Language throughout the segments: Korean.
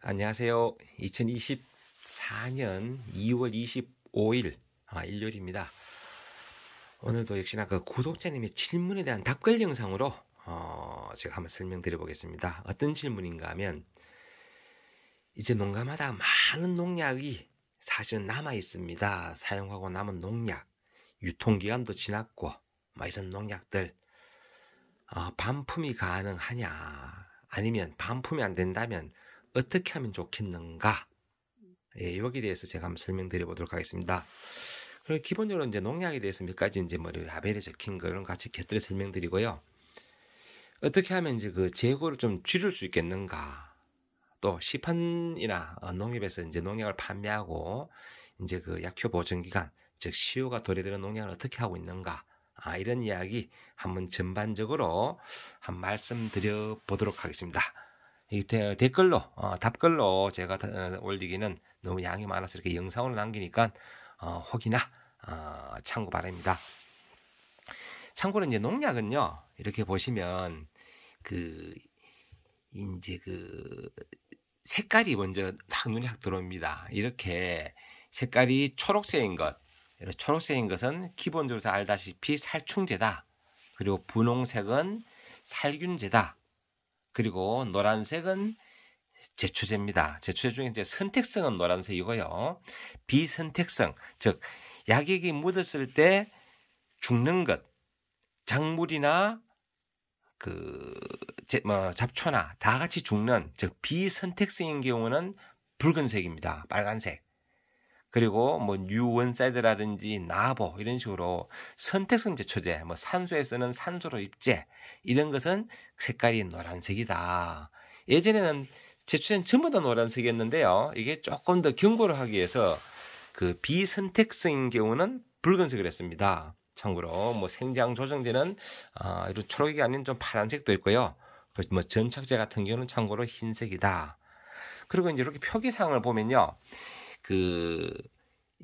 안녕하세요. 2024년 2월 25일 아, 일요일입니다. 오늘도 역시나 그 구독자님의 질문에 대한 답글 영상으로 어, 제가 한번 설명드려 보겠습니다. 어떤 질문인가 하면 이제 농가마다 많은 농약이 사실은 남아 있습니다. 사용하고 남은 농약, 유통기간도 지났고 막 이런 농약들 어, 반품이 가능하냐? 아니면 반품이 안 된다면 어떻게 하면 좋겠는가? 예, 여기에 대해서 제가 한번 설명드려 보도록 하겠습니다. 그리고 기본적으로 이제 농약에 대해서 몇 가지 이제 뭐 라벨에 적힌 거 이런 같이 곁들여 설명드리고요. 어떻게 하면 이제 그 재고를 좀 줄일 수 있겠는가? 또 시판이나 어, 농협에서 이제 농약을 판매하고 이제 그 약효 보증 기간 즉 시효가 도래되는 농약을 어떻게 하고 있는가? 아, 이런 이야기 한번 전반적으로 한 말씀드려 보도록 하겠습니다. 댓글로 어, 답글로 제가 어, 올리기는 너무 양이 많아서 이렇게 영상으로 남기니까 어, 혹이나 어, 참고 바랍니다. 참고로 이제 농약은요 이렇게 보시면 그 이제 그 색깔이 먼저 확 눈에 확 들어옵니다. 이렇게 색깔이 초록색인 것, 초록색인 것은 기본적으로 알다시피 살충제다. 그리고 분홍색은 살균제다. 그리고 노란색은 제초제입니다. 제초제 중에 이제 선택성은 노란색이고요. 비선택성, 즉 약액이 묻었을 때 죽는 것, 작물이나 그 제, 뭐, 잡초나 다 같이 죽는 즉 비선택성인 경우는 붉은색입니다. 빨간색. 그리고 뭐 유원사이드라든지 나보 이런 식으로 선택성제 초제, 뭐 산소에서는 산소로 입제 이런 것은 색깔이 노란색이다. 예전에는 제출엔 전부 다 노란색이었는데요. 이게 조금 더 경고를 하기 위해서 그 비선택성인 경우는 붉은색을 했습니다. 참고로 뭐 생장 조정제는 아, 이런 초록이 아닌 좀 파란색도 있고요. 뭐 전착제 같은 경우는 참고로 흰색이다. 그리고 이제 이렇게 표기상을 보면요. 그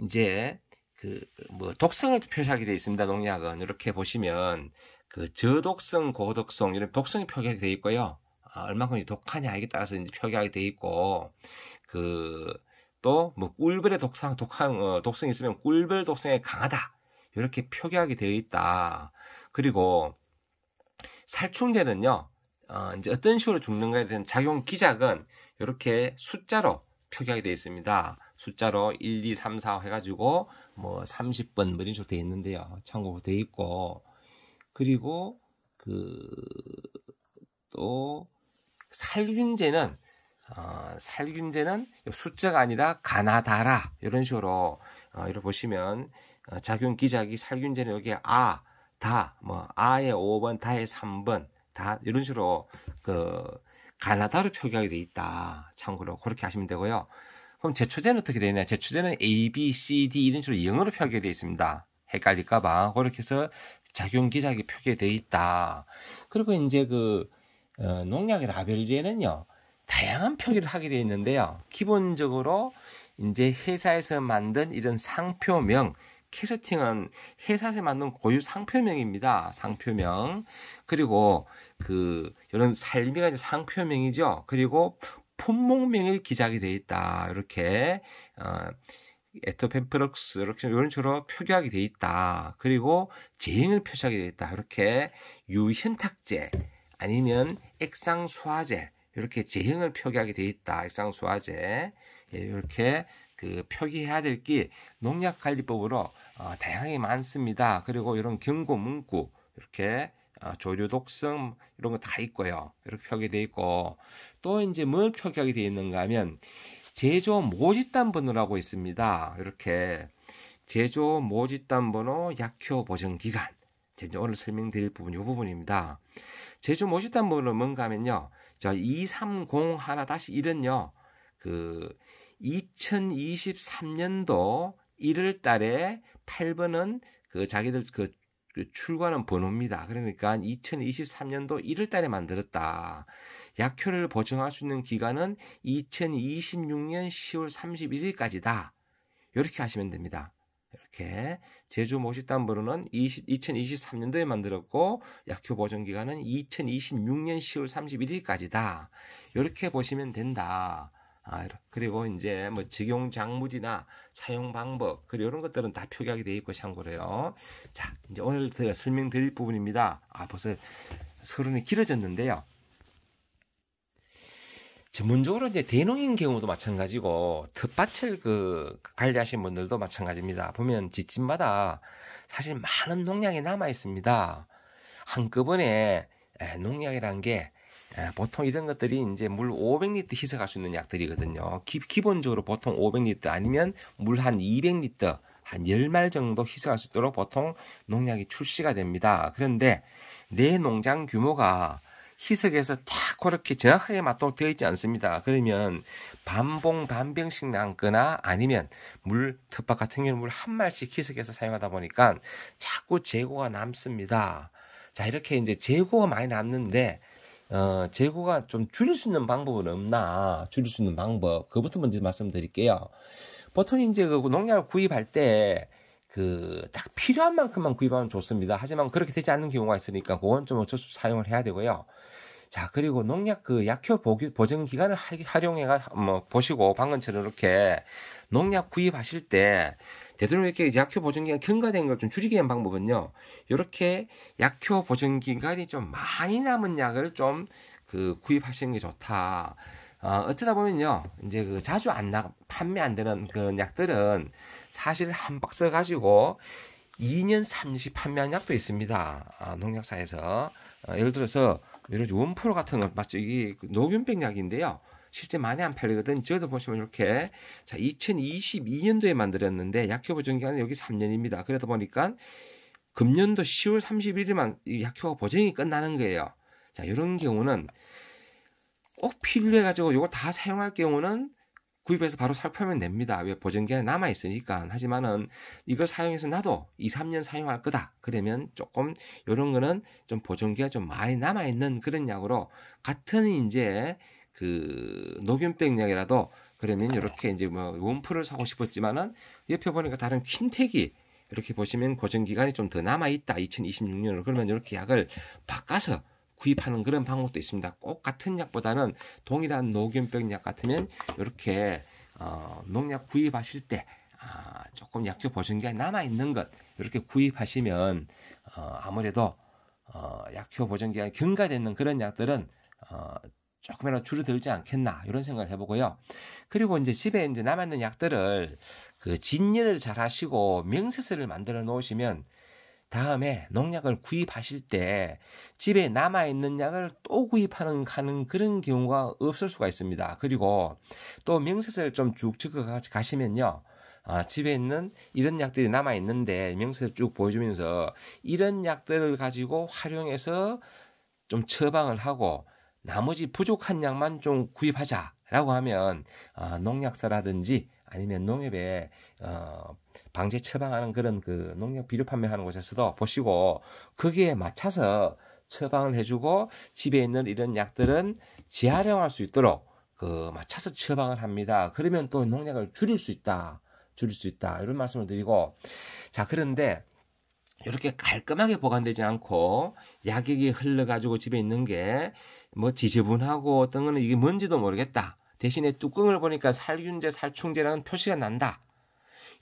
이제 그 뭐 독성을 표시하게 돼 있습니다. 농약은 이렇게 보시면 그 저독성, 고독성 이런 독성이 표기하게 돼 있고요. 아, 얼마큼 독하냐 에 따라서 이제 표기하게 돼 있고 그 또 뭐 꿀벌의 독성, 독한 어, 독성이 있으면 꿀벌 독성에 강하다 이렇게 표기하게 되어 있다. 그리고 살충제는요. 어, 이제 어떤 식으로 죽는가에 대한 작용 기작은 이렇게 숫자로 표기하게 되어 있습니다. 숫자로 1, 2, 3, 4 해가지고 뭐 30번 뭐 이런 식으로 돼 있는데요. 참고로 돼 있고 그리고 그 또 살균제는 어, 살균제는 숫자가 아니라 가나다라 이런 식으로 어, 이렇게 보시면 어, 작용 기작이 살균제는 여기 아, 다, 뭐 아의 5번, 다의 3번, 다 이런 식으로 그 가나다로 표기하게 돼 있다. 참고로 그렇게 하시면 되고요. 그럼 제초제는 어떻게 되냐? 제초제는 A, B, C, D 이런 식으로 영어로 표기되어 있습니다. 헷갈릴까봐 그렇게 해서 작용기작이 표기되어 있다. 그리고 이제 그 어, 농약의 라벨제는요 다양한 표기를 하게 되어 있는데요. 기본적으로 이제 회사에서 만든 이런 상표명 캐스팅은 회사에서 만든 고유 상표명입니다. 상표명. 그리고 그 이런 삶이가 이제 상표명이죠. 그리고 폰목명이 기작이 돼 있다. 이렇게 어, 에토펜프럭스 이렇게 이런 식으로 표기하게 돼 있다. 그리고 제형을 표시하게 돼 있다. 이렇게 유현탁제 아니면 액상수화제 이렇게 제형을 표기하게 돼 있다. 액상수화제 예, 이렇게 그 표기해야 될 게 농약관리법으로 어, 다양하게 많습니다. 그리고 이런 경고 문구 이렇게 아, 조류 독성 이런 거 다 있고요. 이렇게 표기돼 있고 또 이제 뭘 표기하게 돼 있는가 하면 제조 모집단 번호라고 있습니다. 이렇게 제조 모집단 번호 약효 보증 기간. 제가 오늘 설명드릴 부분이 이 부분입니다. 제조 모집단 번호는 뭔가 하면요. 저230 1 다시 1은요. 그 2023년도 1월 달에 8번은 그 자기들 그그 출관은 번호입니다. 그러니까 2023년도 1월 달에 만들었다. 약효를 보증할 수 있는 기간은 2026년 10월 31일까지다. 이렇게 하시면 됩니다. 이렇게 제주 모시담번호는 2023년도에 만들었고 약효 보증 기간은 2026년 10월 31일까지다. 이렇게 보시면 된다. 아, 그리고 이제 뭐직용 작물이나 사용 방법, 그리고 이런 것들은 다 표기하게 되어 있고 참고로요. 자, 이제 오늘 제가 설명드릴 부분입니다. 아, 벌써 서론이 길어졌는데요. 전문적으로 이제 대농인 경우도 마찬가지고 텃밭을 그 관리하시는 분들도 마찬가지입니다. 보면 집집마다 사실 많은 농약이 남아 있습니다. 한꺼번에 농약이란 게 예, 보통 이런 것들이 이제 물 500리터 희석할 수 있는 약들이거든요. 기, 기본적으로 보통 500리터 아니면 물 한 200리터 한 10말 정도 희석할 수 있도록 보통 농약이 출시가 됩니다. 그런데 내 농장 규모가 희석에서다 그렇게 정확하게 맞도록 되어 있지 않습니다. 그러면 반봉 반병씩 남거나 아니면 물 텃밭 같은 경우는 물 한 말씩 희석해서 사용하다 보니까 자꾸 재고가 남습니다. 자 이렇게 이제 재고가 많이 남는데 어, 재고가 좀 줄일 수 있는 방법은 없나? 줄일 수 있는 방법. 그것부터 먼저 말씀드릴게요. 보통 이제 그 농약을 구입할 때, 그, 딱 필요한 만큼만 구입하면 좋습니다. 하지만 그렇게 되지 않는 경우가 있으니까 그건 좀 어쩔 수 없이 사용을 해야 되고요. 자, 그리고 농약 그 약효 보증 기간을 활용해가, 뭐, 보시고 방금처럼 이렇게 농약 구입하실 때 되도록 이렇게 약효 보증 기간 경과된 걸 좀 줄이게 한 방법은요. 이렇게 약효 보증 기간이 좀 많이 남은 약을 좀 그 구입하시는 게 좋다. 어, 어쩌다 보면요, 이제 그 자주 안 나, 판매 안 되는 그런 약들은 사실 한 박스 가지고 2년, 3년 판매한 약도 있습니다. 아, 농약사에서. 어, 예를 들어서, 이런 원프로 같은 거, 맞죠? 이게 녹균병 약인데요. 실제 많이 안 팔리거든. 저도 보시면 이렇게 자 2022년도에 만들었는데 약효 보존 기간은 여기 3년입니다. 그러다 보니까 금년도 10월 31일만 약효가 보증이 끝나는 거예요. 자 이런 경우는 꼭 필요해가지고 이걸 다 사용할 경우는 구입해서 바로 살펴면 됩니다. 왜 보증기간이 남아 있으니까. 하지만은 이걸 사용해서 나도 2, 3년 사용할 거다. 그러면 조금 이런 거는 좀보증기가좀 많이 남아 있는 그런 약으로 같은 이제 그녹균백약이라도 그러면 이렇게 이제 뭐 원풀을 사고 싶었지만은 옆에 보니까 다른 퀸텍이 이렇게 보시면 고정 기간이 좀 더 남아 있다. 2026년으로 그러면 이렇게 약을 바꿔서 구입하는 그런 방법도 있습니다. 꼭 같은 약보다는 동일한 녹균병약 같으면 이렇게 어, 농약 구입하실 때 아, 조금 약효 보증기간 남아 있는 것 이렇게 구입하시면 어, 아무래도 어, 약효 보증기간 경과되는 그런 약들은 어, 조금이라도 줄어들지 않겠나 이런 생각을 해보고요. 그리고 이제 집에 이제 남아있는 약들을 그 진열을 잘 하시고 명세서를 만들어 놓으시면 다음에 농약을 구입하실 때 집에 남아있는 약을 또 구입하는 하는 그런 경우가 없을 수가 있습니다. 그리고 또 명세서를 좀쭉 적어 가시면요. 아, 집에 있는 이런 약들이 남아 있는데 명세를 쭉 보여주면서 이런 약들을 가지고 활용해서 좀 처방을 하고 나머지 부족한 양만 좀 구입하자라고 하면 어, 농약사라든지 아니면 농협에 어, 방제 처방하는 그런 그 농약 비료 판매하는 곳에서도 보시고 거기에 맞춰서 처방을 해주고 집에 있는 이런 약들은 재활용할 수 있도록 그 맞춰서 처방을 합니다. 그러면 또 농약을 줄일 수 있다. 줄일 수 있다. 이런 말씀을 드리고 자 그런데 이렇게 깔끔하게 보관되지 않고 약액이 흘러가지고 집에 있는 게 뭐 지저분하고 어떤 거는 이게 뭔지도 모르겠다. 대신에 뚜껑을 보니까 살균제, 살충제라는 표시가 난다.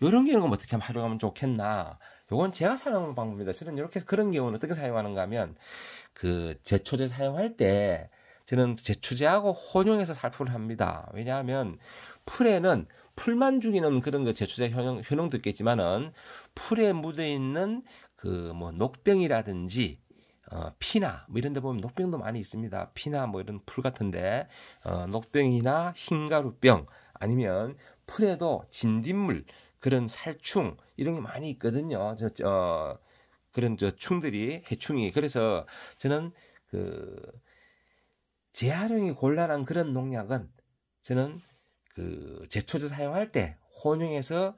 이런 경우는 뭐 어떻게 활용하면 좋겠나. 요건 제가 사용하는 방법입니다. 저는 이렇게 그런 경우는 어떻게 사용하는가 하면 그 제초제 사용할 때 저는 제초제하고 혼용해서 살포를 합니다. 왜냐하면 풀에는 풀만 죽이는 그런 그 제초제 효용, 효능도 있겠지만은 풀에 묻어 있는 그뭐 녹병이라든지 어, 피나 뭐 이런 데 보면 녹병도 많이 있습니다. 피나 뭐 이런 풀 같은데 어, 녹병이나 흰가루병 아니면 풀에도 진딧물 그런 살충 이런 게 많이 있거든요. 저, 어, 그런 저 충들이 해충이 그래서 저는 그 재활용이 곤란한 그런 농약은 저는 그 제초제 사용할 때 혼용해서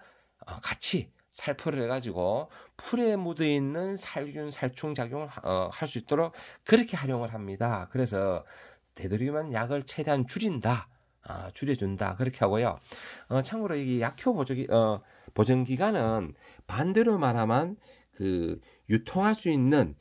어, 같이 살포를 해가지고 풀에 묻어 있는 살균 살충 작용을 어, 할수 있도록 그렇게 활용을 합니다. 그래서 되도록이면 약을 최대한 줄인다. 아, 줄여준다 그렇게 하고요. 어, 참고로 이 약효 보조기, 어, 보증 기간은 반대로 말하면 그 유통할 수 있는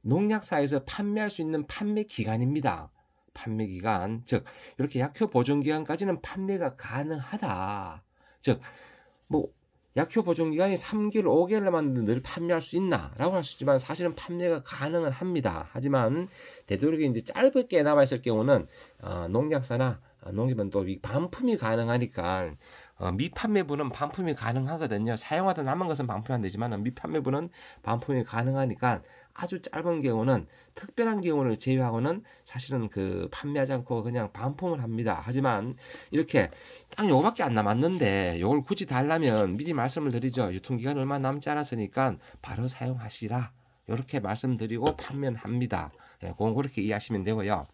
농약사에서 판매할 수 있는 판매 기간입니다. 판매 기간 즉 이렇게 약효 보증 기간까지는 판매가 가능하다. 즉뭐 약효 보존 기간이 3개월, 5개월로 만든 늘 판매할 수 있나라고 할 수 있지만 사실은 판매가 가능은 합니다. 하지만 되도록 이제 짧게 남아 있을 경우는 어, 농약사나 어, 농기면 또 반품이 가능하니까 어, 미판매분은 반품이 가능하거든요. 사용하다 남은 것은 반품이 안 되지만 미판매분은 반품이 가능하니까 아주 짧은 경우는 특별한 경우를 제외하고는 사실은 그 판매하지 않고 그냥 반품을 합니다. 하지만 이렇게 딱 요거밖에 안 남았는데 요걸 굳이 달라면 미리 말씀을 드리죠. 유통기간 얼마 남지 않았으니까 바로 사용하시라. 이렇게 말씀드리고 판매합니다. 예, 그건 그렇게 이해하시면 되고요.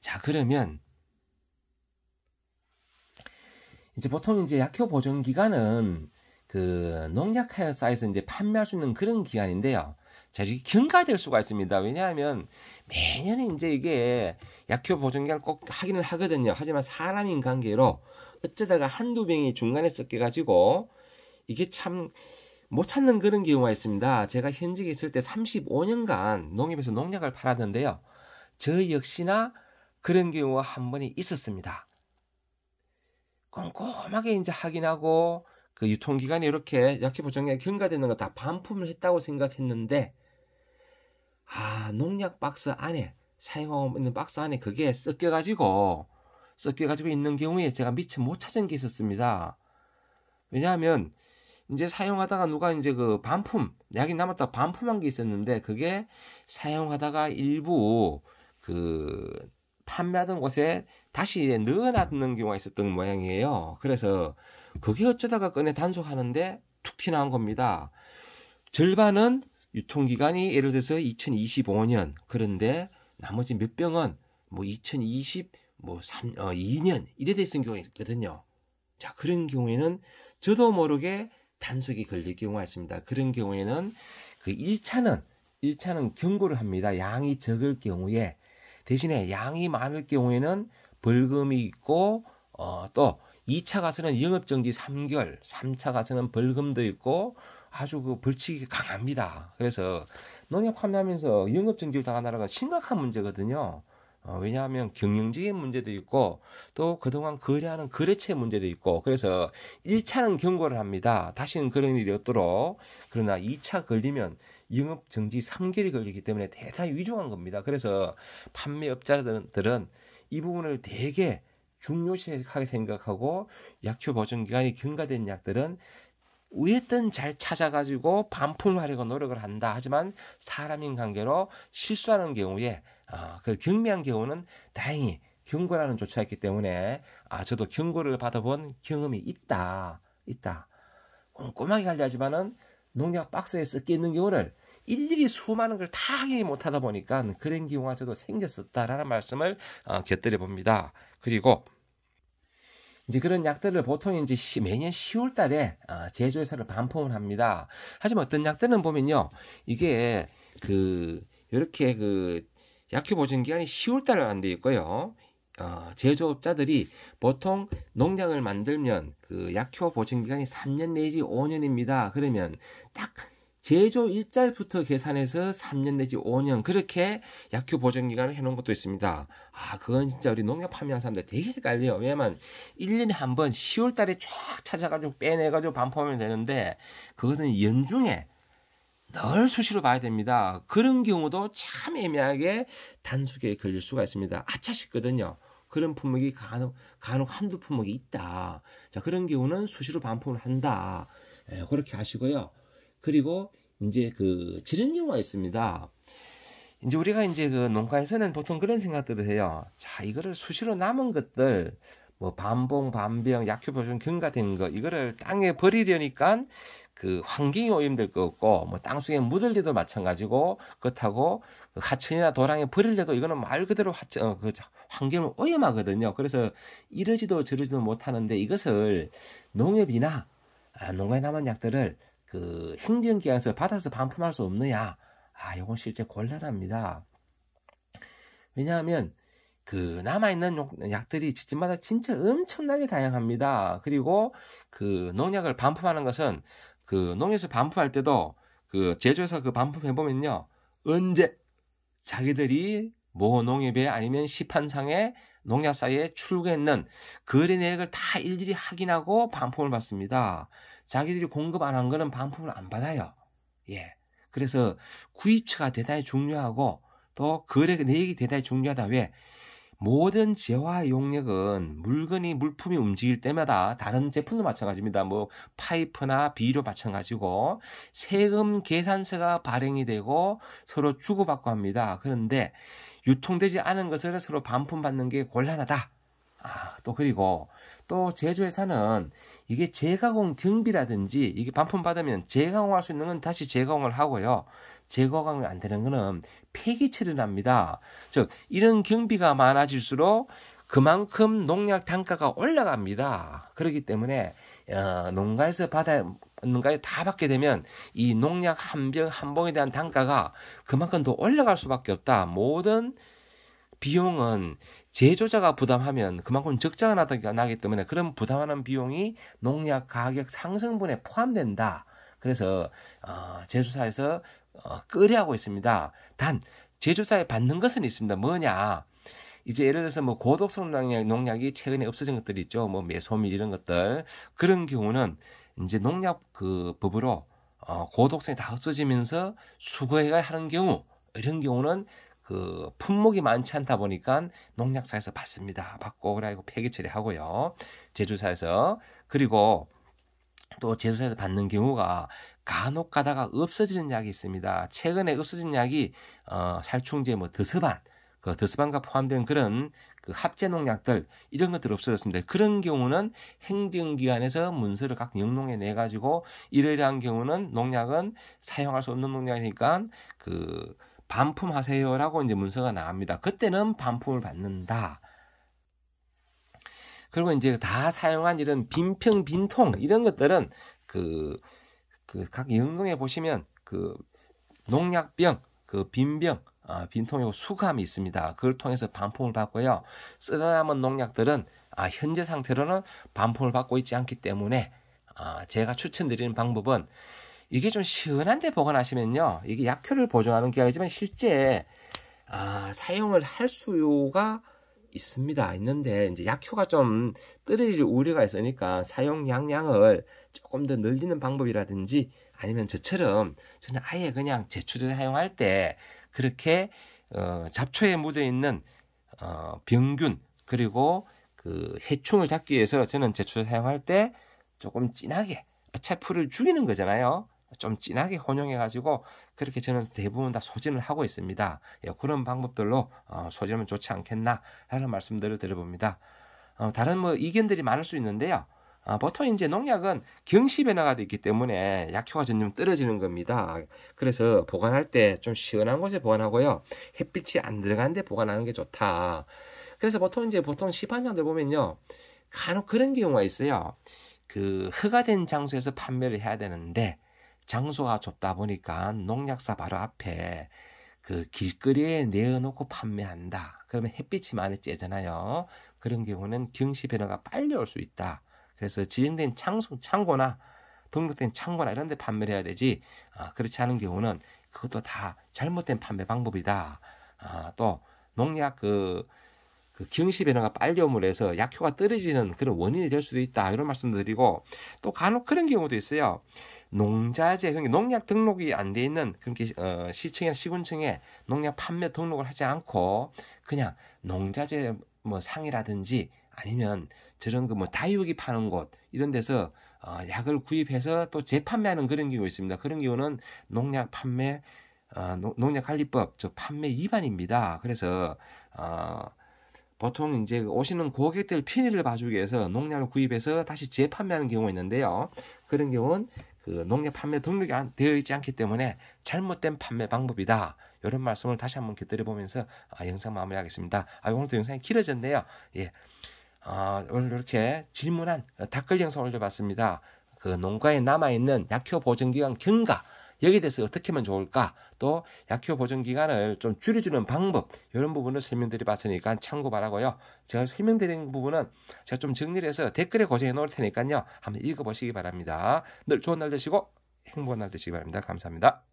자 그러면 이제 보통 이제 약효 보존 기간은 그 농약 회사에서 이제 판매할 수 있는 그런 기간인데요. 자, 이게 경과될 수가 있습니다. 왜냐하면 매년에 이제 이게 약효 보존기간 꼭 하기는 하거든요. 하지만 사람인 관계로 어쩌다가 한두 병이 중간에 섞여가지고 이게 참 못 찾는 그런 경우가 있습니다. 제가 현직에 있을 때 35년간 농협에서 농약을 팔았는데요. 저 역시나 그런 경우가 한 번이 있었습니다. 꼼꼼하게 이제 확인하고 그 유통기간이 이렇게 약해 보정에 경과되는 거 다 반품을 했다고 생각했는데 아 농약 박스 안에 사용하고 있는 박스 안에 그게 섞여가지고 섞여가지고 있는 경우에 제가 미처 못 찾은 게 있었습니다. 왜냐하면 이제 사용하다가 누가 이제 그 반품 약이 남았다 반품한 게 있었는데 그게 사용하다가 일부 그 판매하던 곳에 다시 넣어놨는 경우가 있었던 모양이에요. 그래서 그게 어쩌다가 꺼내 단속하는데 툭 튀어나온 겁니다. 절반은 유통기간이 예를 들어서 2025년 그런데 나머지 몇 병은 뭐 2020, 뭐 3, 어, 2년 이래 돼은 경우가 있거든요. 자 그런 경우에는 저도 모르게 단속이 걸릴 경우가 있습니다. 그런 경우에는 그 1차는 1차는 경고를 합니다. 양이 적을 경우에 대신에 양이 많을 경우에는 벌금이 있고 어, 또 2차 가서는 영업정지 3개월, 3차 가서는 벌금도 있고 아주 그 벌칙이 강합니다. 그래서 농협 판매하면서 영업정지를 당한 나라가 심각한 문제거든요. 어, 왜냐하면 경영적인 문제도 있고 또 그동안 거래하는 거래처 문제도 있고 그래서 1차는 경고를 합니다. 다시는 그런 일이 없도록 그러나 2차 걸리면 영업 정지 3개월이 걸리기 때문에 대단히 위중한 겁니다. 그래서 판매업자들은 이 부분을 되게 중요시하게 생각하고 약효 보존 기간이 경과된 약들은 우회든 잘 찾아가지고 반품하려고 노력을 한다. 하지만 사람인 관계로 실수하는 경우에 어, 그 경미한 경우는 다행히 경고라는 조치였기 때문에 아 저도 경고를 받아본 경험이 있다 있다 꼼꼼하게 관리하지만은 농약 박스에 섞여 있는 경우를 일일이 수많은 걸 다확인 못하다 보니까 그런 경우가 저도 생겼었다라는 말씀을 어, 곁들여 봅니다 그리고 이제 그런 약들을 보통 이제 시, 매년 10월 달에 어, 제조회사를 반품을 합니다. 하지만 어떤 약들은 보면요. 이게 그 이렇게 그 약효 보증 기간이 10월 달에 안돼 있고요. 어, 제조업자들이 보통 농약을 만들면 그 약효 보증 기간이 3년 내지 5년입니다. 그러면 딱 제조 일자리부터 계산해서 3년 내지 5년 그렇게 약효 보전 기간을 해놓은 것도 있습니다. 아 그건 진짜 우리 농협 판매하는 사람들 되게 헷갈려요. 왜냐면 1년에 한 번 10월 달에 쫙 찾아가지고 빼내가지고 반품하면 되는데 그것은 연중에 널 수시로 봐야 됩니다. 그런 경우도 참 애매하게 단속에 걸릴 수가 있습니다. 아차 싶거든요. 그런 품목이 간혹, 간혹 한두 품목이 있다. 자, 그런 경우는 수시로 반품을 한다. 예, 그렇게 하시고요. 그리고 이제 그 지른 경우가 있습니다. 이제 우리가 이제 그 농가에서는 보통 그런 생각들을 해요. 자, 이거를 수시로 남은 것들, 뭐 반봉, 반병, 약효 보존 경과된 거, 이거를 땅에 버리려니까 그 환경이 오염될 것 같고, 뭐 땅속에 묻을 때도 마찬가지고, 그렇다고 그 하천이나 도랑에 버릴려도 이거는 말 그대로 하천, 어, 그 환경을 오염하거든요. 그래서 이러지도 저러지도 못하는데 이것을 농협이나 아, 농가에 남은 약들을 그 행정 관에서 받아서 반품할 수 없느냐? 아, 이건 실제 곤란합니다. 왜냐하면 그 남아있는 약들이 집집마다 진짜 엄청나게 다양합니다. 그리고 그 농약을 반품하는 것은 그 농에서 반품할 때도 그 제조해서 그 반품해 보면요 언제 자기들이 모 농협에 아니면 시판상에 농약사에 이 출구했는 거래 내역을 다 일일이 확인하고 반품을 받습니다. 자기들이 공급 안 한 거는 반품을 안 받아요. 예. 그래서 구입처가 대단히 중요하고 또 거래 내역이 대단히 중요하다. 왜? 모든 재화 용역은 물건이 물품이 움직일 때마다 다른 제품도 마찬가지입니다. 뭐 파이프나 비료 마찬가지고 세금 계산서가 발행이 되고 서로 주고받고 합니다. 그런데 유통되지 않은 것을 서로 반품받는 게 곤란하다. 아, 또 그리고 또 제조회사는 이게 재가공 경비라든지 이게 반품 받으면 재가공할 수 있는 건 다시 재가공을 하고요. 재가공이 안 되는 거는 폐기 처리납니다. 즉 이런 경비가 많아질수록 그만큼 농약 단가가 올라갑니다. 그렇기 때문에 어, 농가에서 받아 는가에다 받게 되면 이 농약 한 병한 봉에 대한 단가가 그만큼 더 올라갈 수밖에 없다. 모든 비용은 제조자가 부담하면 그만큼 적자가 나기 때문에 그런 부담하는 비용이 농약 가격 상승분에 포함된다. 그래서 어, 제조사에서 어, 끌어하고 있습니다. 단 제조사에 받는 것은 있습니다. 뭐냐? 이제 예를 들어서 뭐 고독성 농약, 농약이 최근에 없어진 것들 있죠. 뭐 메소밀 이런 것들 그런 경우는 이제 농약 그 법으로 어, 고독성이 다 없어지면서 수거해가 하는 경우 이런 경우는 그 품목이 많지 않다 보니까 농약사에서 받습니다. 받고 그래가지고 폐기 처리하고요. 제조사에서 그리고 또 제조사에서 받는 경우가 간혹 가다가 없어지는 약이 있습니다. 최근에 없어진 약이 어 살충제 뭐 드스반 그 드스반과 포함된 그런 그 합제 농약들 이런 것들 없어졌습니다. 그런 경우는 행정기관에서 문서를 각 영농에 내 가지고 이러이러한 경우는 농약은 사용할 수 없는 농약이니까 그 반품하세요라고 이제 문서가 나옵니다. 그때는 반품을 받는다. 그리고 이제 다 사용한 이런 빈평 빈통 이런 것들은 그그 각 영농에 보시면 그 농약병 그 빈병 아, 빈통이고 수감이 있습니다. 그걸 통해서 반품을 받고요. 쓰다남은 농약들은 아, 현재 상태로는 반품을 받고 있지 않기 때문에 아, 제가 추천드리는 방법은 이게 좀 시원한데 보관하시면요. 이게 약효를 보존하는 기간이지만 실제 아, 사용을 할 수요가 있습니다. 있는데 이제 약효가 좀 떨어질 우려가 있으니까 사용 양량을 조금 더 늘리는 방법이라든지 아니면 저처럼 저는 아예 그냥 제초제 사용할 때 그렇게 어, 잡초에 묻어 있는 어, 병균 그리고 그 해충을 잡기 위해서 저는 제초 사용할 때 조금 진하게 어차피를 죽이는 거잖아요. 좀 진하게 혼용해 가지고 그렇게 저는 대부분 다 소진을 하고 있습니다. 예, 그런 방법들로 어, 소진하면 좋지 않겠나라는 말씀들을 드려봅니다. 어, 다른 뭐 의견들이 많을 수 있는데요. 아, 보통 이제 농약은 경시 변화가 되기 때문에 약효가 점점 떨어지는 겁니다. 그래서 보관할 때 좀 시원한 곳에 보관하고요. 햇빛이 안 들어간 데 보관하는 게 좋다. 그래서 보통 이제 보통 시판상들 보면요. 간혹 그런 경우가 있어요. 그 허가된 장소에서 판매를 해야 되는데 장소가 좁다 보니까 농약사 바로 앞에 그 길거리에 내어놓고 판매한다. 그러면 햇빛이 많이 쬐잖아요. 그런 경우는 경시 변화가 빨리 올 수 있다. 그래서 지정된 창소, 창고나 등록된 창고나 이런 데 판매를 해야 되지 아, 그렇지 않은 경우는 그것도 다 잘못된 판매 방법이다. 아, 또 농약 그, 그경시 변화가 빨리 오물 해서 약효가 떨어지는 그런 원인이 될 수도 있다. 이런 말씀드리고 또 간혹 그런 경우도 있어요. 농자재 그러니까 농약 등록이 안 돼 있는 그렇게 어, 시청이나 시군청에 농약 판매 등록을 하지 않고 그냥 농자재 뭐 상이라든지 아니면 저런 그 뭐 다육이 파는 곳 이런 데서 어, 약을 구입해서 또 재판매하는 그런 경우 있습니다. 그런 경우는 농약 판매 어, 농약 관리법 저 판매 위반입니다. 그래서 어, 보통 이제 오시는 고객들 피해를 봐주기 위해서 농약을 구입해서 다시 재판매하는 경우가 있는데요. 그런 경우는 그 농약 판매 등록이 안, 되어 있지 않기 때문에 잘못된 판매 방법이다. 이런 말씀을 다시 한번 곁들여 보면서 아, 영상 마무리하겠습니다. 아, 오늘도 영상이 길어졌네요. 예. 어, 오늘 이렇게 질문한 댓글 어, 영상 올려봤습니다. 그 농가에 남아있는 약효 보증기간 경과 여기에 대해서 어떻게 하면 좋을까? 또 약효 보증 기간을 좀 줄여주는 방법 이런 부분을 설명드려 봤으니까 참고 바라고요. 제가 설명드린 부분은 제가 좀 정리를 해서 댓글에 고정해 놓을 테니까요. 한번 읽어보시기 바랍니다. 늘 좋은 날 되시고 행복한 날 되시기 바랍니다. 감사합니다.